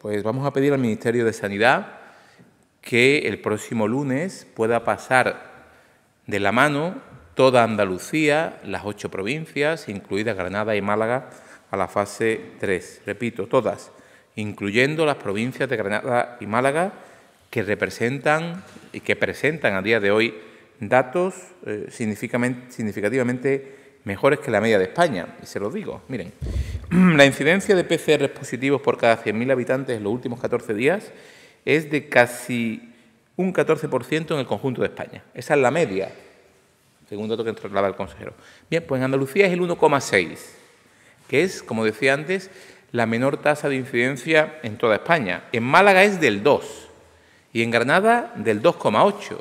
Pues vamos a pedir al Ministerio de Sanidad que el próximo lunes pueda pasar de la mano toda Andalucía, las ocho provincias, incluidas Granada y Málaga, a la fase 3. Repito, todas, incluyendo las provincias de Granada y Málaga que representan y que presentan a día de hoy datos eh, significativamente mejores que la media de España. Y se lo digo, miren. La incidencia de PCR positivos por cada 100.000 habitantes en los últimos 14 días es de casi un 14% en el conjunto de España. Esa es la media, según dato que traslada el consejero. Bien, pues en Andalucía es el 1,6, que es, como decía antes, la menor tasa de incidencia en toda España. En Málaga es del 2 y en Granada del 2,8.